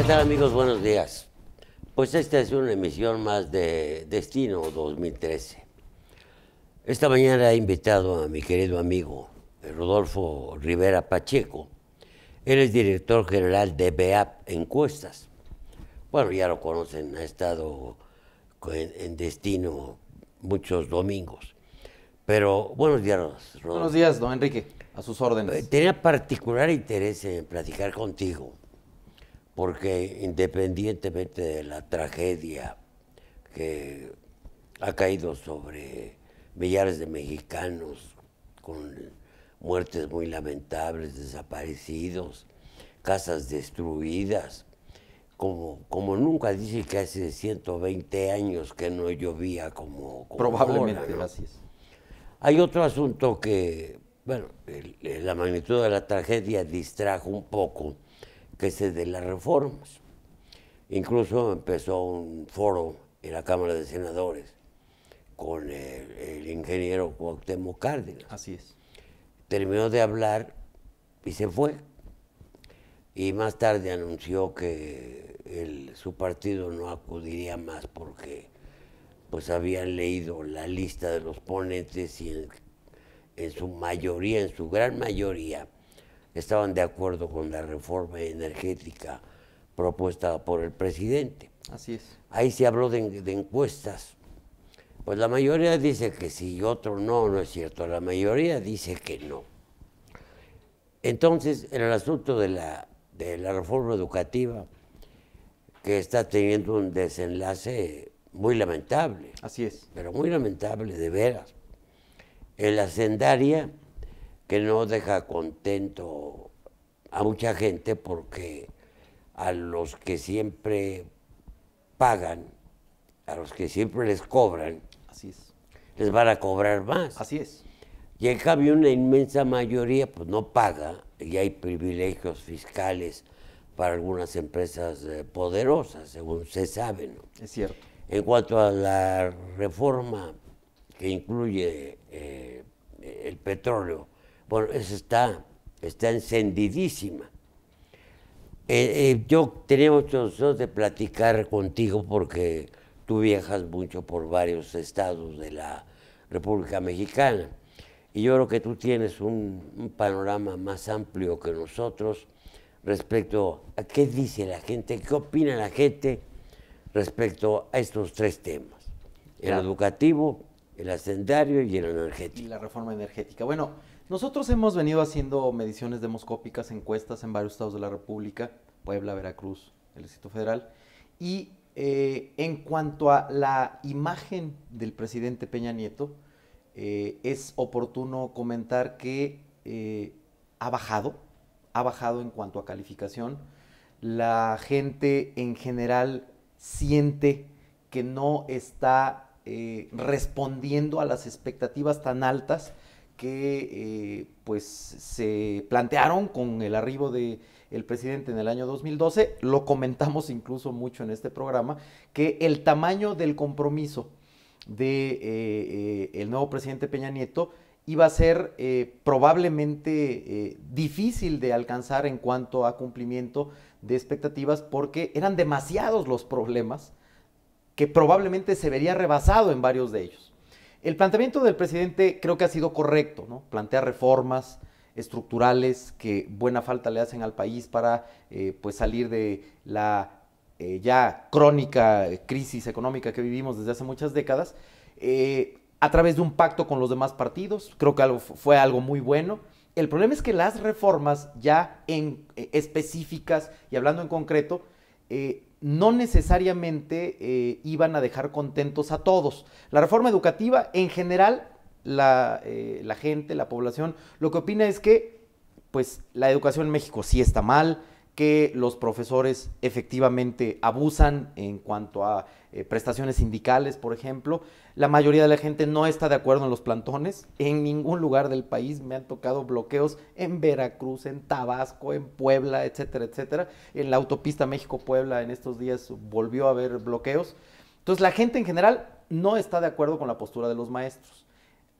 ¿Qué tal amigos? Buenos días. Pues esta es una emisión más de Destino 2013. Esta mañana he invitado a mi querido amigo eh, Rodolfo Rivera Pacheco. Él es director general de BEAP Encuestas. Bueno, ya lo conocen, ha estado en, Destino muchos domingos. Pero buenos días, Rodolfo. Buenos días, don Enrique, a sus órdenes. Eh, tenía particular interés en platicar contigo porque independientemente de la tragedia que ha caído sobre millares de mexicanos con muertes muy lamentables, desaparecidos, casas destruidas, como, como nunca dice que hace 120 años que no llovía como... Probablemente, gracias. Hay otro asunto que, bueno, la magnitud de la tragedia distrajo un poco, que es de las reformas. Incluso empezó un foro en la Cámara de Senadores con el, ingeniero Cuauhtémoc Cárdenas. Así es. Terminó de hablar y se fue. Y más tarde anunció que su partido no acudiría más porque pues habían leído la lista de los ponentes y en su mayoría, en su gran mayoría, estaban de acuerdo con la reforma energética propuesta por el presidente. Así es. Ahí se habló de, encuestas. Pues la mayoría dice que sí y otro no, no es cierto. La mayoría dice que no. Entonces, en el asunto de la, de la reforma educativa, que está teniendo un desenlace muy lamentable. Así es. Pero muy lamentable, de veras. En la sendaria que no deja contento a mucha gente porque a los que siempre pagan, a los que siempre les cobran, les van a cobrar más. Así es. Y en cambio una inmensa mayoría pues no paga y hay privilegios fiscales para algunas empresas eh, poderosas, según se sabe. Es cierto. En cuanto a la reforma que incluye eh, el petróleo, bueno, eso está, está encendidísima. Eh, eh, yo tenía muchos deseos de platicar contigo porque tú viajas mucho por varios estados de la República Mexicana. Y yo creo que tú tienes un, panorama más amplio que nosotros respecto a qué dice la gente, qué opina la gente respecto a estos tres temas. El educativo, el ascendario y el energético. Y la reforma energética. Bueno, nosotros hemos venido haciendo mediciones demoscópicas, encuestas en varios estados de la República, Puebla, Veracruz, el Distrito Federal, y eh, en cuanto a la imagen del presidente Peña Nieto, eh, es oportuno comentar que eh, ha bajado, ha bajado en cuanto a calificación. La gente en general siente que no está eh, respondiendo a las expectativas tan altas que eh, pues se plantearon con el arribo del el presidente en el año 2012, lo comentamos incluso mucho en este programa, que el tamaño del compromiso de eh, el nuevo presidente Peña Nieto iba a ser probablemente difícil de alcanzar en cuanto a cumplimiento de expectativas porque eran demasiados los problemas que probablemente se vería rebasado en varios de ellos. El planteamiento del presidente creo que ha sido correcto, ¿no? Plantea reformas estructurales que buena falta le hacen al país para eh, pues salir de la eh, ya crónica eh, crisis económica que vivimos desde hace muchas décadas, a través de un pacto con los demás partidos. Creo que fue algo muy bueno. El problema es que las reformas ya en, específicas y hablando en concreto, eh, no necesariamente eh, iban a dejar contentos a todos. La reforma educativa, en general, la, eh, la gente, la población, lo que opina es que pues, la educación en México sí está mal, que los profesores efectivamente abusan en cuanto a eh, prestaciones sindicales, por ejemplo. La mayoría de la gente no está de acuerdo en los plantones. En ningún lugar del país me han tocado bloqueos en Veracruz, en Tabasco, en Puebla, etcétera, etcétera. En la autopista México-Puebla en estos días volvió a haber bloqueos. Entonces la gente en general no está de acuerdo con la postura de los maestros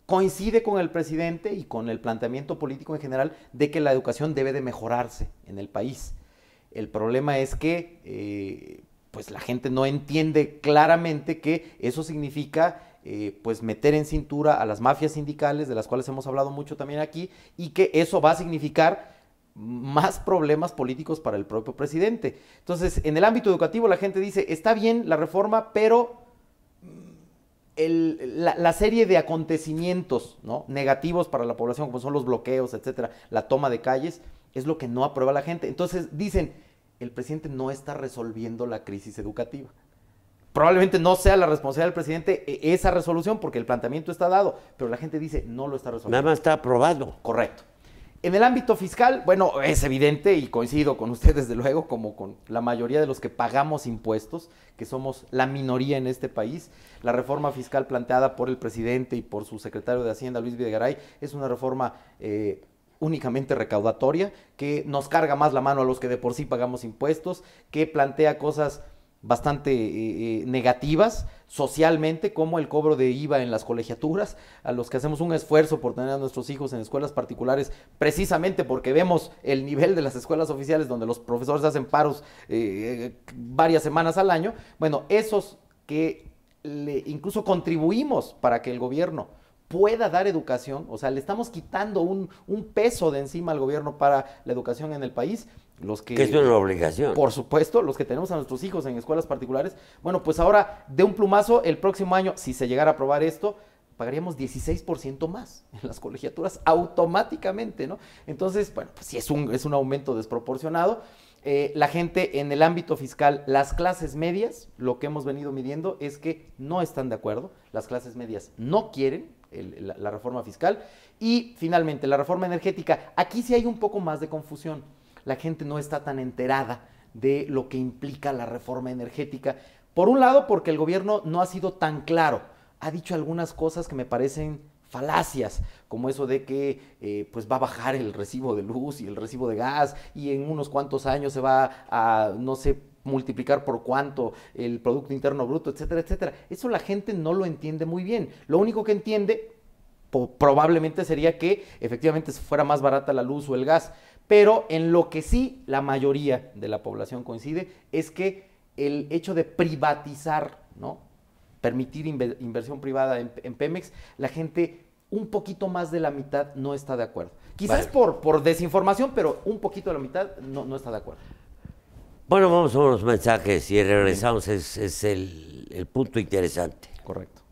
coincide con el presidente y con el planteamiento político en general de que la educación debe de mejorarse en el país. El problema es que eh, pues la gente no entiende claramente que eso significa eh, pues meter en cintura a las mafias sindicales, de las cuales hemos hablado mucho también aquí, y que eso va a significar más problemas políticos para el propio presidente. Entonces, en el ámbito educativo la gente dice, está bien la reforma, pero mm, la, serie de acontecimientos negativos para la población, como son los bloqueos, etcétera, la toma de calles, es lo que no aprueba la gente. Entonces dicen, el presidente no está resolviendo la crisis educativa. Probablemente no sea la responsabilidad del presidente e, esa resolución porque el planteamiento está dado, pero la gente dice no lo está resolviendo. Nada más está aprobado. Correcto. En el ámbito fiscal, bueno, es evidente y coincido con usted desde luego, como con la mayoría de los que pagamos impuestos, que somos la minoría en este país. La reforma fiscal planteada por el presidente y por su secretario de Hacienda, Luis Videgaray, es una reforma eh, únicamente recaudatoria, que nos carga más la mano a los que de por sí pagamos impuestos, que plantea cosas bastante eh, eh, negativas socialmente, como el cobro de IVA en las colegiaturas, a los que hacemos un esfuerzo por tener a nuestros hijos en escuelas particulares, precisamente porque vemos el nivel de las escuelas oficiales donde los profesores hacen paros eh, varias semanas al año. Bueno, esos que incluso contribuimos para que el gobierno pueda dar educación, o sea, le estamos quitando un, peso de encima al gobierno para la educación en el país. Los que, es una obligación. Por supuesto, los que tenemos a nuestros hijos en escuelas particulares. Bueno, pues ahora, de un plumazo, el próximo año, si se llegara a aprobar esto, pagaríamos 16% más en las colegiaturas automáticamente, ¿no? Entonces, bueno, pues sí es un, es un aumento desproporcionado. Eh, la gente en el ámbito fiscal, las clases medias, lo que hemos venido midiendo es que no están de acuerdo, las clases medias no quieren la, la reforma fiscal y finalmente la reforma energética, aquí sí hay un poco más de confusión, la gente no está tan enterada de lo que implica la reforma energética, por un lado porque el gobierno no ha sido tan claro, ha dicho algunas cosas que me parecen falacias, como eso de que eh, pues va a bajar el recibo de luz y el recibo de gas y en unos cuantos años se va a, no sé, multiplicar por cuánto el Producto Interno Bruto, etcétera, etcétera. Eso la gente no lo entiende muy bien. Lo único que entiende probablemente sería que efectivamente fuera más barata la luz o el gas. Pero en lo que sí la mayoría de la población coincide es que el hecho de privatizar, ¿no? permitir inversión privada en, Pemex, la gente un poquito más de la mitad no está de acuerdo. Quizás por, por desinformación, pero un poquito de la mitad no, no está de acuerdo. Bueno, vamos a unos mensajes y regresamos. Es, es el punto interesante. Correcto.